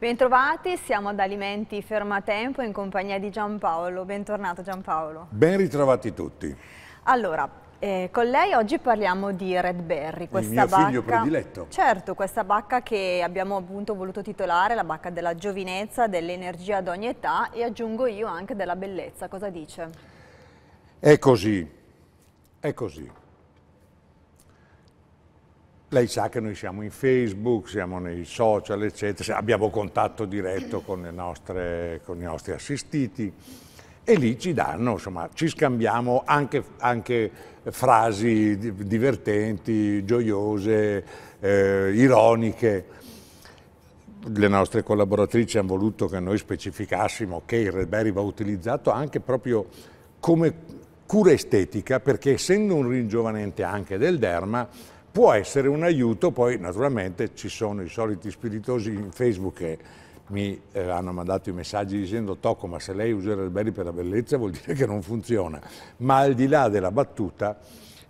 Bentrovati, siamo ad Alimenti Fermatempo in compagnia di Giampaolo. Bentornato Giampaolo. Ben ritrovati tutti. Allora, eh, con lei oggi parliamo di Red Berry, questa Il mio bacca, figlio prediletto. Certo, questa bacca che abbiamo appunto voluto titolare la bacca della giovinezza, dell'energia ad ogni età e aggiungo io anche della bellezza. Cosa dice? È così, è così. Lei sa che noi siamo in Facebook, siamo nei social, eccetera, abbiamo contatto diretto con, nostre, con i nostri assistiti e lì ci danno, insomma, ci scambiamo anche, anche frasi divertenti, gioiose, eh, ironiche. Le nostre collaboratrici hanno voluto che noi specificassimo che il Red Berry va utilizzato anche proprio come cura estetica, perché essendo un ringiovanente anche del derma, può essere un aiuto, poi naturalmente ci sono i soliti spiritosi in Facebook che mi eh, hanno mandato i messaggi dicendo Tocco ma se lei usa i raspberry per la bellezza vuol dire che non funziona, ma al di là della battuta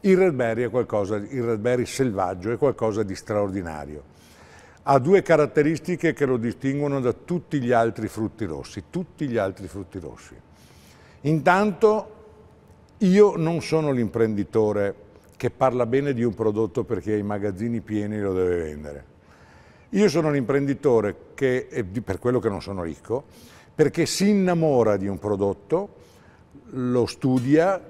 il raspberry, è qualcosa, il raspberry selvaggio è qualcosa di straordinario. Ha due caratteristiche che lo distinguono da tutti gli altri frutti rossi, tutti gli altri frutti rossi. Intanto io non sono l'imprenditore che parla bene di un prodotto perché ha i magazzini pieni e lo deve vendere. Io sono un imprenditore che, per quello che non sono ricco, perché si innamora di un prodotto, lo studia,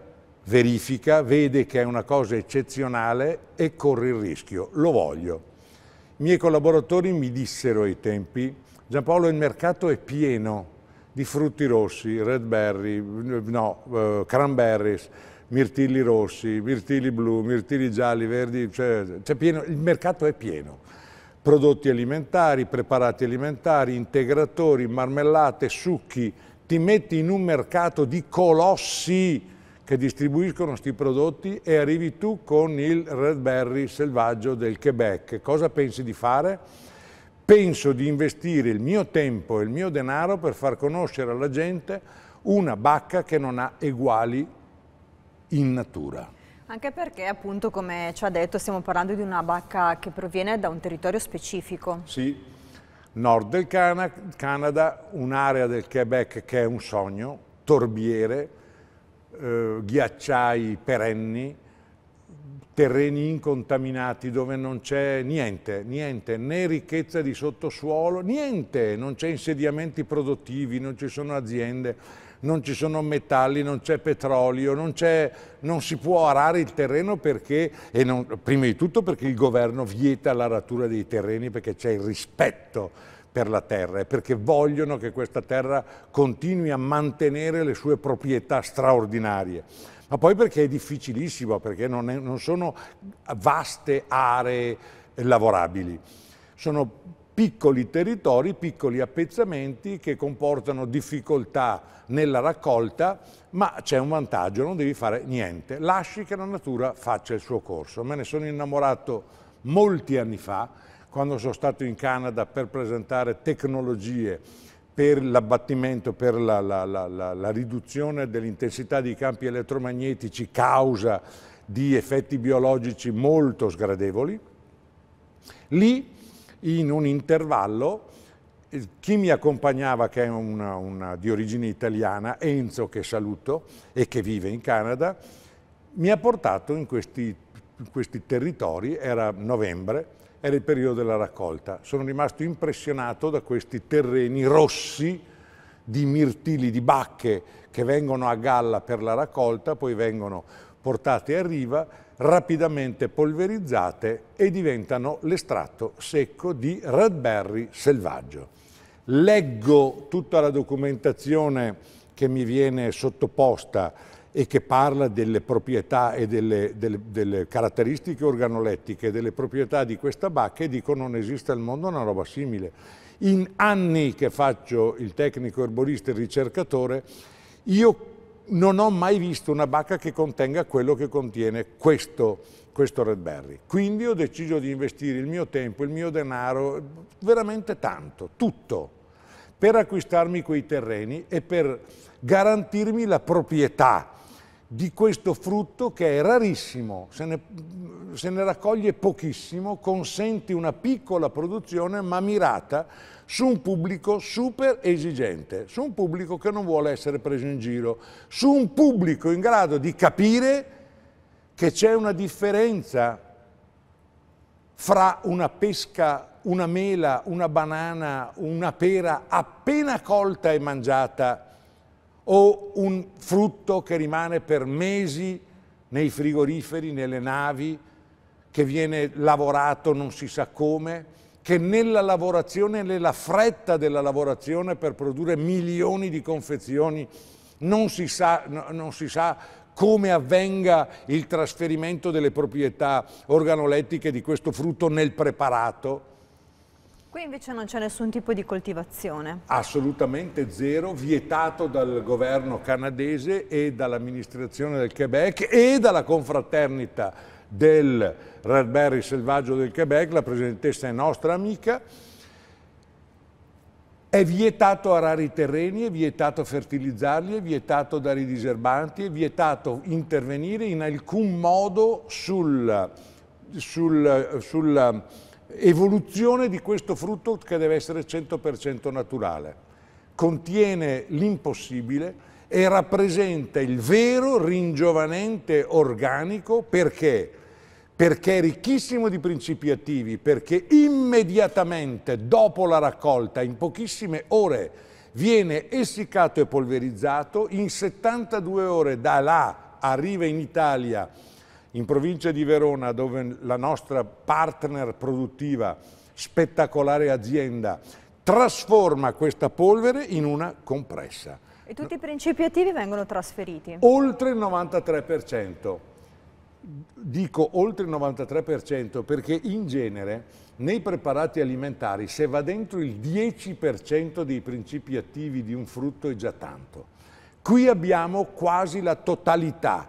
verifica, vede che è una cosa eccezionale e corre il rischio. Lo voglio. I miei collaboratori mi dissero ai tempi, Giampaolo il mercato è pieno di frutti rossi, red berry, no, uh, cranberries, mirtilli rossi, mirtilli blu, mirtilli gialli, verdi, cioè, pieno, il mercato è pieno. Prodotti alimentari, preparati alimentari, integratori, marmellate, succhi, ti metti in un mercato di colossi che distribuiscono questi prodotti e arrivi tu con il red berry selvaggio del Quebec. Cosa pensi di fare? Penso di investire il mio tempo e il mio denaro per far conoscere alla gente una bacca che non ha eguali in natura. Anche perché appunto come ci ha detto stiamo parlando di una bacca che proviene da un territorio specifico. Sì, nord del Canada, un'area del Quebec che è un sogno, torbiere, eh, ghiacciai perenni, terreni incontaminati dove non c'è niente, niente, né ricchezza di sottosuolo, niente, non c'è insediamenti produttivi, non ci sono aziende non ci sono metalli, non c'è petrolio, non, non, si può arare il terreno perché, non, prima di tutto perché il governo vieta l'aratura dei terreni perché c'è il rispetto per la terra e perché vogliono che questa terra continui a mantenere le sue proprietà straordinarie. Ma poi perché è difficilissimo, perché non, è, non sono vaste aree lavorabili. Sono piccoli territori, piccoli appezzamenti che comportano difficoltà nella raccolta, ma c'è un vantaggio, non devi fare niente, lasci che la natura faccia il suo corso. Me ne sono innamorato molti anni fa, quando sono stato in Canada per presentare tecnologie per l'abbattimento, per la, la, la, la riduzione dell'intensità dei campi elettromagnetici causa di effetti biologici molto sgradevoli. Lì in un intervallo chi mi accompagnava, che è una, una, di origine italiana, Enzo, che saluto e che vive in Canada, mi ha portato in questi, in questi territori, era novembre, era il periodo della raccolta. Sono rimasto impressionato da questi terreni rossi di mirtilli, di bacche che vengono a galla per la raccolta, poi vengono portate a riva rapidamente polverizzate e diventano l'estratto secco di raspberry selvaggio. Leggo tutta la documentazione che mi viene sottoposta e che parla delle proprietà e delle, delle, delle caratteristiche organolettiche, delle proprietà di questa bacca e dico non esiste al mondo una roba simile. In anni che faccio il tecnico erborista e ricercatore, io non ho mai visto una bacca che contenga quello che contiene questo, questo Berry. Quindi ho deciso di investire il mio tempo, il mio denaro, veramente tanto, tutto, per acquistarmi quei terreni e per garantirmi la proprietà di questo frutto che è rarissimo, se ne, se ne, raccoglie pochissimo, consente una piccola produzione ma mirata su un pubblico super esigente, su un pubblico che non vuole essere preso in giro, su un pubblico in grado di capire che c'è una differenza fra una pesca, una mela, una banana, una pera appena colta e mangiata o un frutto che rimane per mesi nei frigoriferi, nelle navi, che viene lavorato non si sa come, che nella lavorazione, nella fretta della lavorazione per produrre milioni di confezioni, non si sa, non si sa come avvenga il trasferimento delle proprietà organolettiche di questo frutto nel preparato Qui invece non c'è nessun tipo di coltivazione? Assolutamente zero, vietato dal governo canadese e dall'amministrazione del Quebec e dalla confraternita del Red Berry Selvaggio del Quebec, la presidentessa è nostra amica, è vietato arare i terreni, è vietato fertilizzarli, è vietato dare i diserbanti, è vietato intervenire in alcun modo sul, sul, sul evoluzione di questo frutto che deve essere 100% naturale. Contiene l'impossibile e rappresenta il vero ringiovanente organico perché? Perché è ricchissimo di principi attivi, perché immediatamente dopo la raccolta, in pochissime ore, viene essiccato e polverizzato, in 72 ore da là arriva in Italia in provincia di Verona dove la nostra partner produttiva, spettacolare azienda, trasforma questa polvere in una compressa. E tutti i principi attivi vengono trasferiti? Oltre il 93%. Dico oltre il 93% perché in genere nei preparati alimentari se va dentro il 10% dei principi attivi di un frutto è già tanto. Qui abbiamo quasi la totalità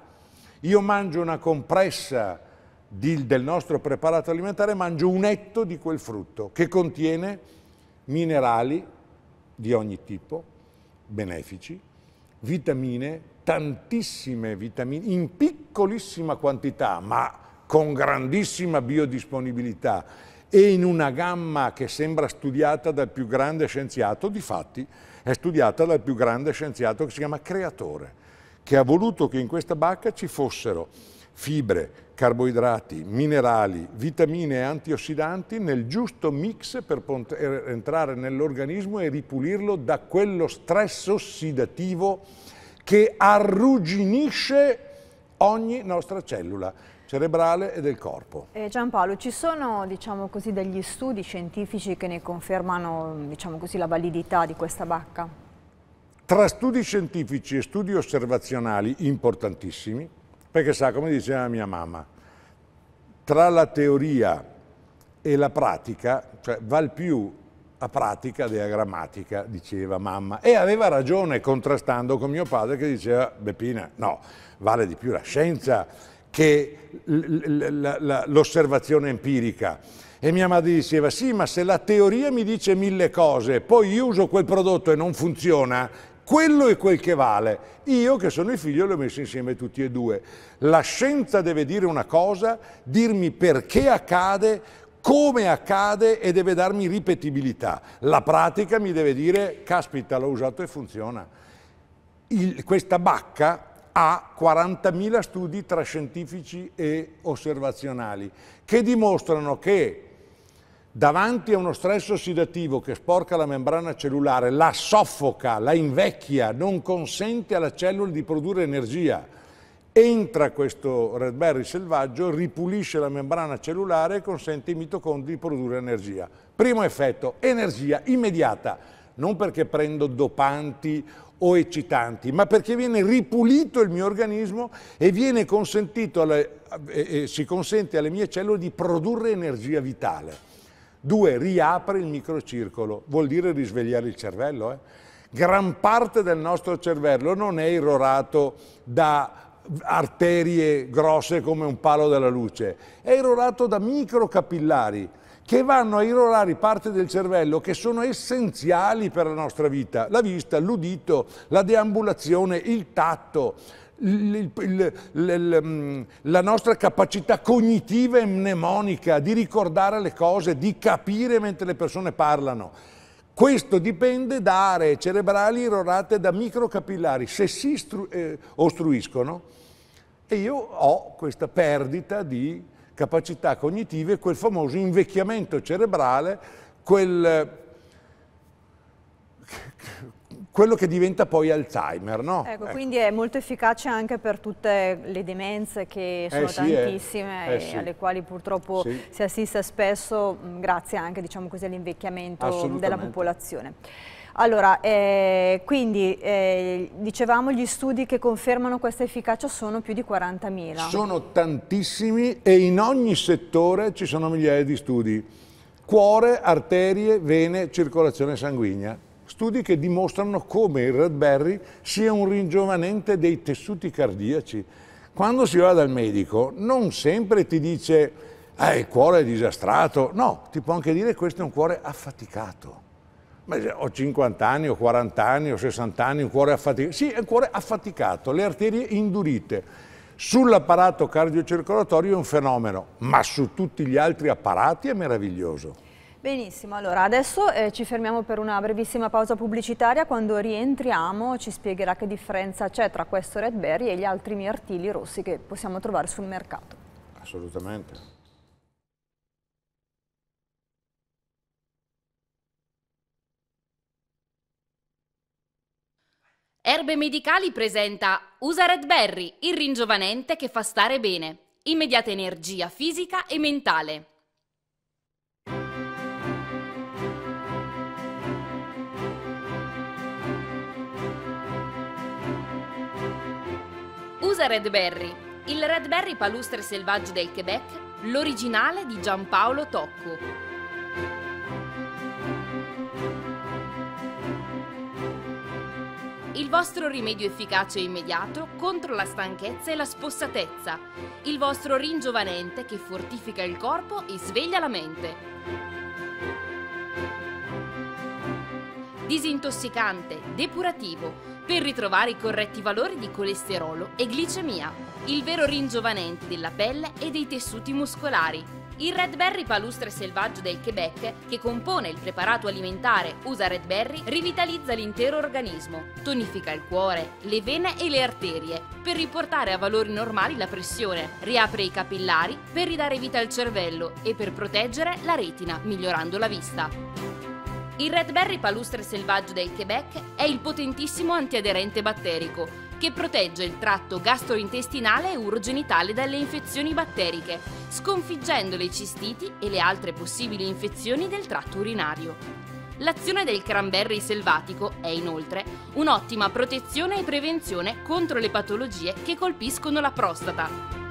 io mangio una compressa di, del nostro preparato alimentare, mangio un etto di quel frutto che contiene minerali di ogni tipo, benefici, vitamine, tantissime vitamine, in piccolissima quantità, ma con grandissima biodisponibilità e in una gamma che sembra studiata dal più grande scienziato, di fatti è studiata dal più grande scienziato che si chiama creatore che ha voluto che in questa bacca ci fossero fibre, carboidrati, minerali, vitamine e antiossidanti nel giusto mix per er, entrare nell'organismo e ripulirlo da quello stress ossidativo che arrugginisce ogni nostra cellula cerebrale e del corpo. Eh Giampaolo, ci sono diciamo così, degli studi scientifici che ne confermano diciamo così, la validità di questa bacca? tra studi scientifici e studi osservazionali importantissimi, perché sa, come diceva mia mamma, tra la teoria e la pratica, cioè val più a pratica della grammatica, diceva mamma. E aveva ragione contrastando con mio padre che diceva, Beppina, no, vale di più la scienza che l'osservazione empirica. E mia madre diceva, sì, ma se la teoria mi dice mille cose, poi io uso quel prodotto e non funziona, quello è quel che vale. Io che sono il figlio li ho messi insieme tutti e due. La scienza deve dire una cosa, dirmi perché accade, come accade e deve darmi ripetibilità. La pratica mi deve dire, caspita, l'ho usato e funziona. Il, questa bacca ha 40.000 studi tra scientifici e osservazionali che dimostrano che davanti a uno stress ossidativo che sporca la membrana cellulare, la soffoca, la invecchia, non consente alla cellula di produrre energia. Entra questo red berry selvaggio, ripulisce la membrana cellulare e consente ai mitocondri di produrre energia. Primo effetto, energia immediata, non perché prendo dopanti o eccitanti, ma perché viene ripulito il mio organismo e viene consentito alle, e, e si consente alle mie cellule di produrre energia vitale. Due, riapre il microcircolo, vuol dire risvegliare il cervello. Eh? Gran parte del nostro cervello non è irrorato da arterie grosse come un palo della luce, è irrorato da microcapillari che vanno a irrorare parti del cervello che sono essenziali per la nostra vita, la vista, l'udito, la deambulazione, il tatto, il, il, mm, la nostra capacità cognitiva e mnemonica di ricordare le cose, di capire mentre le persone parlano. Questo dipende da aree cerebrali irrorate da microcapillari. Se si istru, eh, ostruiscono, e io ho questa perdita di capacità cognitive, quel famoso invecchiamento cerebrale, quel quello che diventa poi Alzheimer, no? Ecco, ecco, quindi è molto efficace anche per tutte le demenze che eh sono eh sì, tantissime eh. Eh e alle quali purtroppo sì. si assiste spesso mm, grazie anche diciamo all'invecchiamento della popolazione. Allora, eh, quindi eh, dicevamo gli studi che confermano questa efficacia sono più di 40.000. Sono tantissimi e in ogni settore ci sono migliaia di studi. Cuore, arterie, vene, circolazione sanguigna studi che dimostrano come il Red Berry sia un ringiovanente dei tessuti cardiaci. Quando si va dal medico non sempre ti dice eh, il cuore è disastrato, no, ti può anche dire questo è un cuore affaticato. Ma ho 50 anni, ho 40 anni, ho 60 anni, un cuore affaticato. Sì, è un cuore affaticato, le arterie indurite. Sull'apparato cardiocircolatorio è un fenomeno, ma su tutti gli altri apparati è meraviglioso. Benissimo, allora adesso eh, ci fermiamo per una brevissima pausa pubblicitaria, quando rientriamo ci spiegherà che differenza c'è tra questo Red Berry e gli altri mirtilli rossi che possiamo trovare sul mercato. Assolutamente. Erbe Medicali presenta Usa Red Berry, il ringiovanente che fa stare bene, immediata energia fisica e mentale. Cosa Berry? Il Red Berry palustre selvaggio del Quebec, l'originale di Giampaolo Tocco. Il vostro rimedio efficace e immediato contro la stanchezza e la spossatezza. Il vostro ringiovanente che fortifica il corpo e sveglia la mente. Disintossicante, depurativo, per ritrovare i corretti valori di colesterolo e glicemia, il vero ringiovanente della pelle e dei tessuti muscolari. Il Red Berry palustre selvaggio del Quebec, che compone il preparato alimentare USA Red Berry, rivitalizza l'intero organismo, tonifica il cuore, le vene e le arterie per riportare a valori normali la pressione, riapre i capillari per ridare vita al cervello e per proteggere la retina, migliorando la vista. Il Red Berry palustre selvaggio del Quebec è il potentissimo antiaderente batterico che protegge il tratto gastrointestinale e urogenitale dalle infezioni batteriche, sconfiggendo le cistiti e le altre possibili infezioni del tratto urinario. L'azione del cranberry selvatico è inoltre un'ottima protezione e prevenzione contro le patologie che colpiscono la prostata.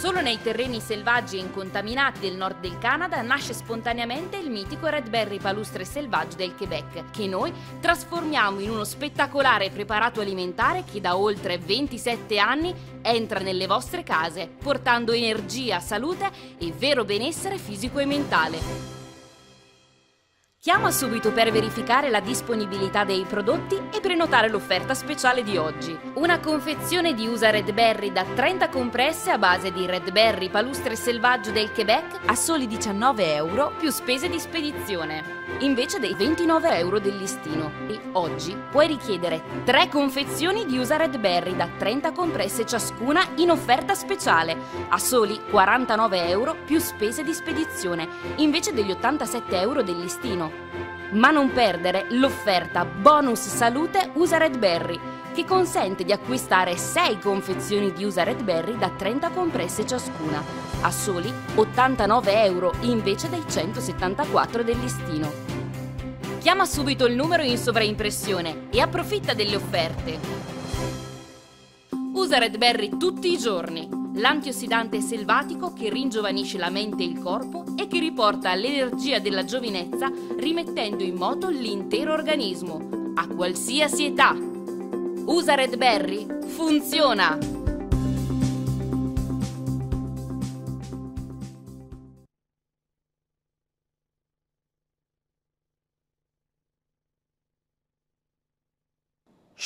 Solo nei terreni selvaggi e incontaminati del nord del Canada nasce spontaneamente il mitico Red Berry Palustre Selvaggio del Quebec, che noi trasformiamo in uno spettacolare preparato alimentare che da oltre 27 anni entra nelle vostre case, portando energia, salute e vero benessere fisico e mentale. Chiama subito per verificare la disponibilità dei prodotti e prenotare l'offerta speciale di oggi. Una confezione di USA Red Berry da 30 compresse a base di Red Berry palustre selvaggio del Quebec a soli 19 euro più spese di spedizione invece dei 29 euro del listino. E oggi puoi richiedere 3 confezioni di USA Red Berry da 30 compresse ciascuna in offerta speciale, a soli 49 euro più spese di spedizione, invece degli 87 euro del listino. Ma non perdere l'offerta bonus salute USA Red Berry che consente di acquistare 6 confezioni di USA Red Berry da 30 compresse ciascuna, a soli 89 euro invece dei 174 del listino. Chiama subito il numero in sovraimpressione e approfitta delle offerte. Usa Red Berry tutti i giorni, l'antiossidante selvatico che ringiovanisce la mente e il corpo e che riporta l'energia della giovinezza rimettendo in moto l'intero organismo, a qualsiasi età. Usa Redberry? Funziona!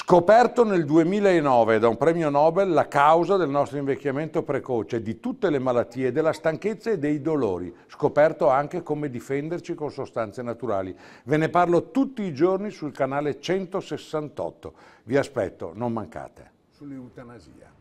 Scoperto nel 2009 da un premio Nobel la causa del nostro invecchiamento precoce, di tutte le malattie, della stanchezza e dei dolori, scoperto anche come difenderci con sostanze naturali. Ve ne parlo tutti i giorni sul canale 168. Vi aspetto, non mancate. Sull'eutanasia.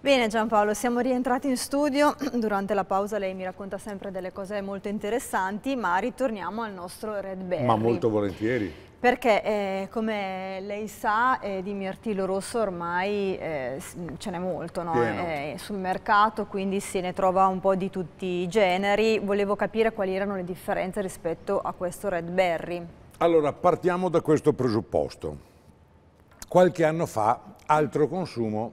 Bene Giampaolo, siamo rientrati in studio, durante la pausa lei mi racconta sempre delle cose molto interessanti, ma ritorniamo al nostro Red Berry. Ma molto volentieri. Perché eh, come lei sa eh, di mirtillo rosso ormai eh, ce n'è molto no? Eh, sul mercato, quindi se ne trova un po' di tutti i generi. Volevo capire quali erano le differenze rispetto a questo Red Berry. Allora, partiamo da questo presupposto. Qualche anno fa, altro consumo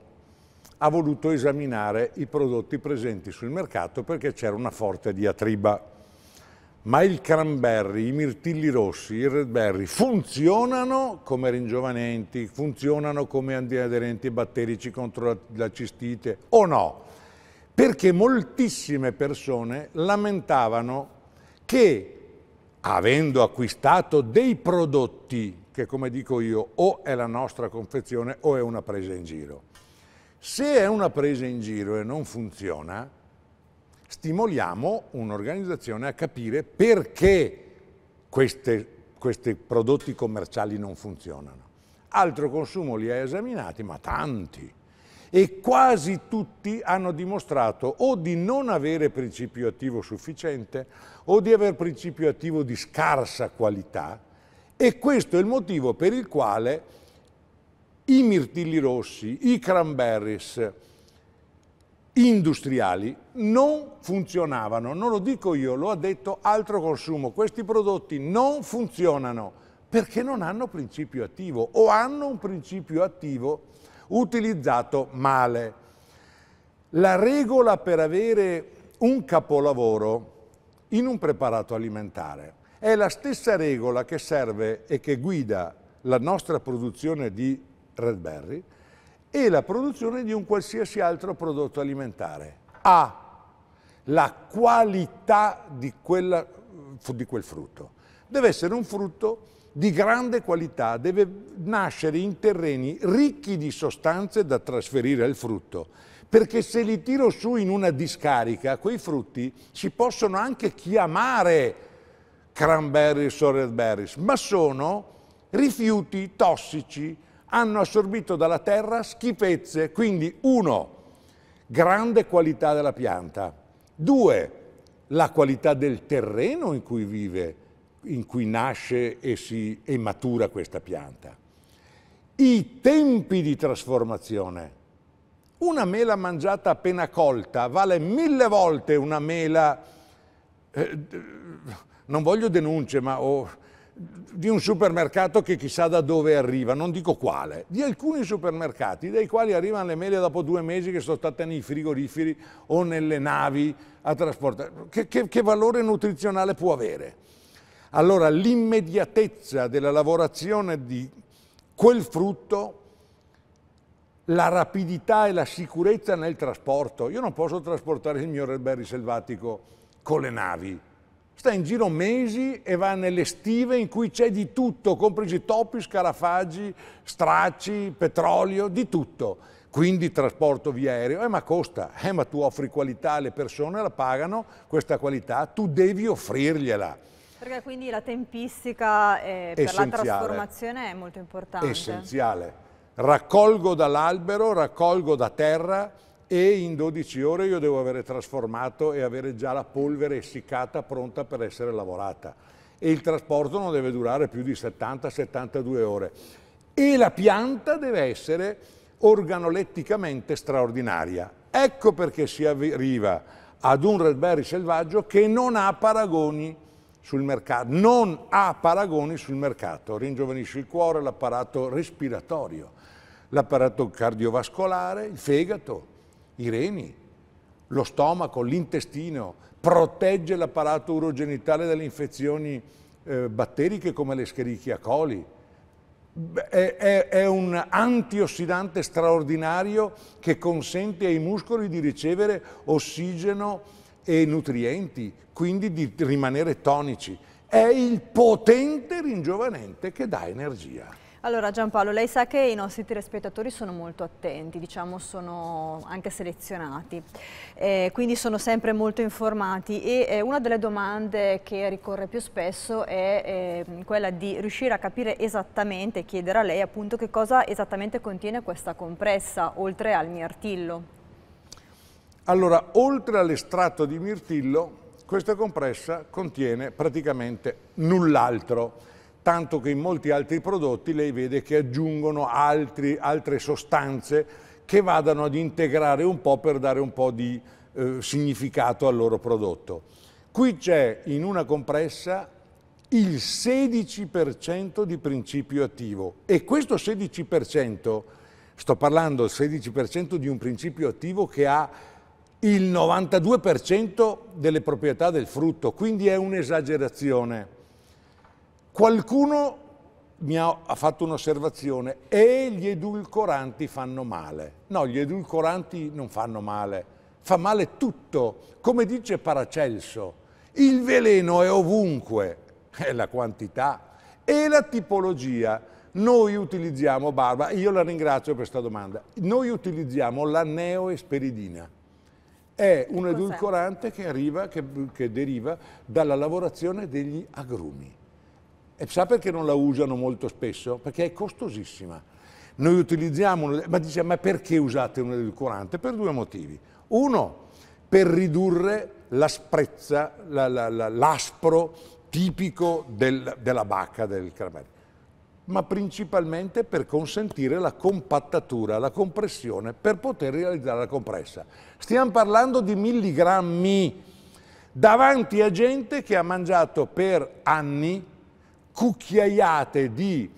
ha voluto esaminare i prodotti presenti sul mercato perché c'era una forte diatriba ma il cranberry, i mirtilli rossi, i red berry funzionano come ringiovanenti, funzionano come antiaderenti batterici contro la cistite o no? Perché moltissime persone lamentavano che avendo acquistato dei prodotti che come dico io o è la nostra confezione o è una presa in giro. Se è una presa in giro e non funziona, stimoliamo un'organizzazione a capire perché queste, questi prodotti commerciali non funzionano. Altro consumo li ha esaminati, ma tanti. E quasi tutti hanno dimostrato o di non avere principio attivo sufficiente o di avere principio attivo di scarsa qualità e questo è il motivo per il quale i mirtilli rossi, i cranberries, industriali non funzionavano. Non lo dico io, lo ha detto altro consumo. Questi prodotti non funzionano perché non hanno principio attivo o hanno un principio attivo utilizzato male. La regola per avere un capolavoro in un preparato alimentare è la stessa regola che serve e che guida la nostra produzione di Red Berry e la produzione di un qualsiasi altro prodotto alimentare. A. La qualità di, quella, di quel frutto. Deve essere un frutto di grande qualità, deve nascere in terreni ricchi di sostanze da trasferire al frutto, perché se li tiro su in una discarica, quei frutti si possono anche chiamare cranberries o red berries, ma sono rifiuti tossici, hanno assorbito dalla terra schifezze, quindi uno, grande qualità della pianta, due, la qualità del terreno in cui vive, in cui nasce e, si, e matura questa pianta, i tempi di trasformazione. Una mela mangiata appena colta vale mille volte una mela, eh, non voglio denunce, ma... Oh, di un supermercato che chissà da dove arriva, non dico quale, di alcuni supermercati dai quali arrivano le mele dopo due mesi che sono state nei frigoriferi o nelle navi a trasportare. Che, che, che valore nutrizionale può avere? Allora l'immediatezza della lavorazione di quel frutto la rapidità e la sicurezza nel trasporto. Io non posso trasportare il mio berry selvatico con le navi, sta in giro mesi e va nelle stive in cui c'è di tutto, compresi topi, scarafaggi, stracci, petrolio, di tutto. Quindi trasporto via aereo, eh, ma costa, eh, ma tu offri qualità alle persone, la pagano questa qualità, tu devi offrirgliela. Perché quindi la tempistica eh, per la trasformazione è molto importante. Essenziale. Raccolgo dall'albero, raccolgo da terra, e in 12 ore io devo avere trasformato e avere già la polvere essiccata pronta per essere lavorata e il trasporto non deve durare più di 70-72 ore e la pianta deve essere organoletticamente straordinaria. Ecco perché si arriva ad un red berry selvaggio che non ha paragoni sul mercato, non ha paragoni sul mercato, ringiovanisce il cuore, l'apparato respiratorio, l'apparato cardiovascolare, il fegato, i reni, lo stomaco, l'intestino, protegge l'apparato urogenitale dalle infezioni eh, batteriche come l'Escherichia coli. È, è, è, un antiossidante straordinario che consente ai muscoli di ricevere ossigeno e nutrienti, quindi di rimanere tonici. È il potente ringiovanente che dà energia. Allora Giampaolo, lei sa che i nostri telespettatori sono molto attenti, diciamo sono anche selezionati, eh, quindi sono sempre molto informati e eh, una delle domande che ricorre più spesso è eh, quella di riuscire a capire esattamente, chiedere a lei appunto che cosa esattamente contiene questa compressa, oltre al mirtillo. Allora, oltre all'estratto di mirtillo, questa compressa contiene praticamente null'altro tanto che in molti altri prodotti lei vede che aggiungono altri, altre sostanze che vadano ad integrare un po' per dare un po' di eh, significato al loro prodotto. Qui c'è in una compressa il 16% di principio attivo e questo 16%, sto parlando del 16% di un principio attivo che ha il 92% delle proprietà del frutto, quindi è un'esagerazione. Qualcuno mi ha, ha fatto un'osservazione e gli edulcoranti fanno male. No, gli edulcoranti non fanno male, fa male tutto. Come dice Paracelso, il veleno è ovunque, è la quantità e la tipologia. Noi utilizziamo, Barba, io la ringrazio per questa domanda, noi utilizziamo la neoesperidina. È un edulcorante che, arriva, che, che deriva dalla lavorazione degli agrumi. E sa perché non la usano molto spesso? Perché è costosissima. Noi utilizziamo, ma diciamo, ma perché usate un edulcorante? Per due motivi. Uno, per ridurre l'asprezza, la, la, la, l'aspro tipico del, della bacca del caramello, ma principalmente per consentire la compattatura, la compressione, per poter realizzare la compressa. Stiamo parlando di milligrammi davanti a gente che ha mangiato per anni cucchiaiate di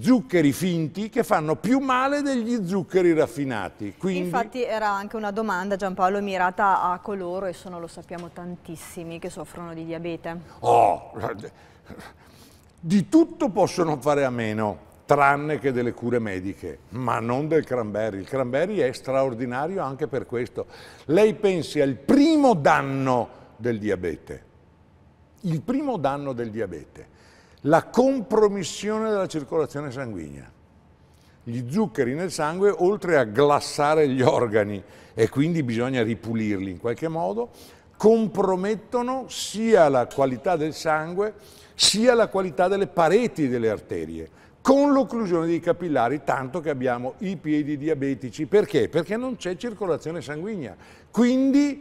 zuccheri finti che fanno più male degli zuccheri raffinati. Quindi... Infatti era anche una domanda Giampaolo mirata a coloro, e sono lo sappiamo tantissimi, che soffrono di diabete. Oh, di tutto possono fare a meno, tranne che delle cure mediche, ma non del cranberry. Il cranberry è straordinario anche per questo. Lei pensi al primo danno del diabete. Il primo danno del diabete la compromissione della circolazione sanguigna. Gli zuccheri nel sangue, oltre a glassare gli organi e quindi bisogna ripulirli in qualche modo, compromettono sia la qualità del sangue sia la qualità delle pareti delle arterie, con l'occlusione dei capillari, tanto che abbiamo i piedi diabetici. Perché? Perché non c'è circolazione sanguigna. Quindi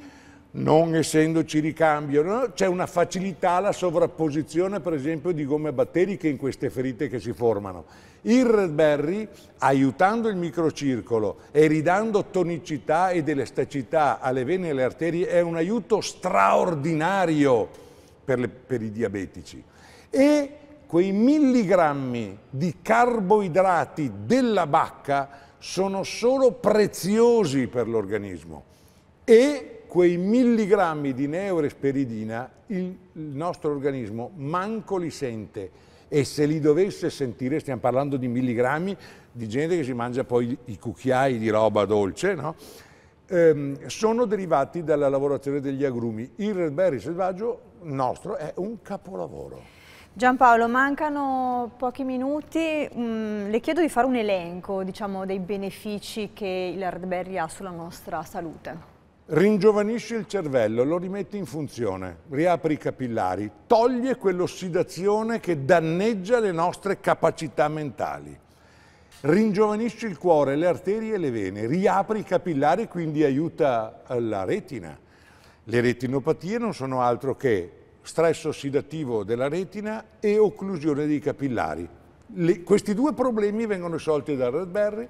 non essendoci ricambio, no? c'è una facilità alla sovrapposizione per esempio di gomme batteriche in queste ferite che si formano. Il Red Berry, aiutando il microcircolo e ridando tonicità ed elasticità alle vene e alle arterie, è un aiuto straordinario per, le, per i diabetici. E quei milligrammi di carboidrati della bacca sono solo preziosi per l'organismo e quei milligrammi di neuroesperidina il nostro organismo manco li sente e se li dovesse sentire, stiamo parlando di milligrammi, di gente che si mangia poi i cucchiai di roba dolce, no? ehm, sono derivati dalla lavorazione degli agrumi. Il red berry selvaggio nostro è un capolavoro. Giampaolo, mancano pochi minuti, mm, le chiedo di fare un elenco diciamo, dei benefici che il red berry ha sulla nostra salute ringiovanisce il cervello, lo rimette in funzione, riapre i capillari, toglie quell'ossidazione che danneggia le nostre capacità mentali, ringiovanisce il cuore, le arterie e le vene, riapre i capillari quindi aiuta eh, la retina. Le retinopatie non sono altro che stress ossidativo della retina e occlusione dei capillari. Le, questi due problemi vengono risolti dal Raspberry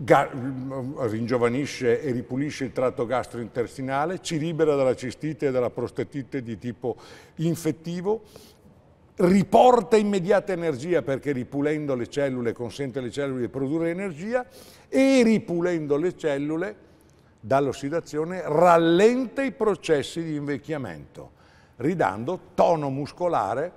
Mm, ringiovanisce e ripulisce il tratto gastrointestinale, ci libera dalla cistite e dalla prostatite di tipo infettivo, riporta immediata energia perché ripulendo le cellule consente alle cellule di produrre energia e ripulendo le cellule dall'ossidazione rallenta i processi di invecchiamento, ridando tono muscolare,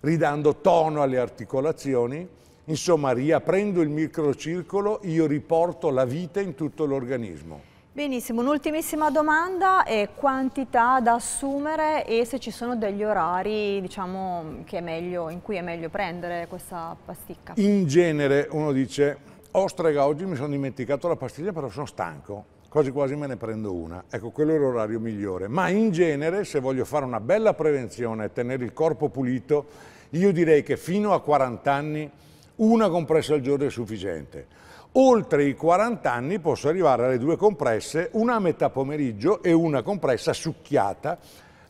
ridando tono alle articolazioni, Insomma, riaprendo il microcircolo io riporto la vita in tutto l'organismo. Benissimo, un'ultimissima domanda è quantità da assumere e se ci sono degli orari diciamo, meglio, in cui è meglio prendere questa pasticca. In genere uno dice, ostrega oh, oggi mi sono dimenticato la pastiglia però sono stanco, quasi quasi me ne prendo una. Ecco, quello è l'orario migliore. Ma in genere se voglio fare una bella prevenzione e tenere il corpo pulito, io direi che fino a 40 anni una compressa al giorno è sufficiente. Oltre i 40 anni posso arrivare alle due compresse, una a metà pomeriggio e una compressa succhiata,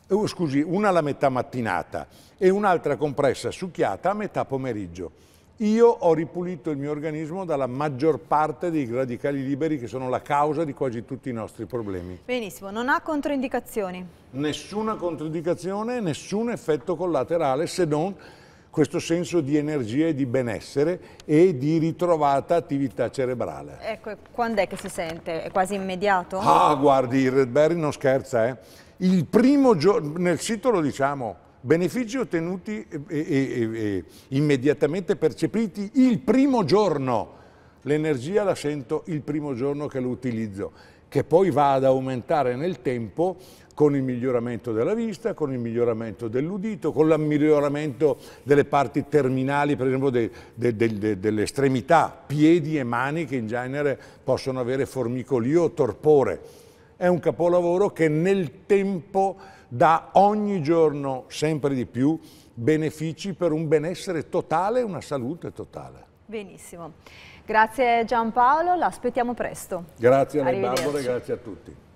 eh, scusi, una alla metà mattinata e un'altra compressa succhiata a metà pomeriggio. Io ho ripulito il mio organismo dalla maggior parte dei radicali liberi che sono la causa di quasi tutti i nostri problemi. Benissimo, non ha controindicazioni? Nessuna controindicazione, nessun effetto collaterale se non questo senso di energia e di benessere e di ritrovata attività cerebrale. Ecco, quando è che si sente? È quasi immediato? Ah, guardi, il Red Berry non scherza, eh. Il primo giorno, nel sito lo diciamo, benefici ottenuti e, e, e, immediatamente percepiti il primo giorno. L'energia la sento il primo giorno che lo utilizzo, che poi va ad aumentare nel tempo con il miglioramento della vista, con il miglioramento dell'udito, con il delle parti terminali, per esempio de, de, de, delle estremità, piedi e mani che in genere possono avere formicolio o torpore. È un capolavoro che nel tempo dà ogni giorno sempre di più benefici per un benessere totale e una salute totale. Benissimo. Grazie Giampaolo, l'aspettiamo presto. Grazie a lei Barbara e grazie a tutti.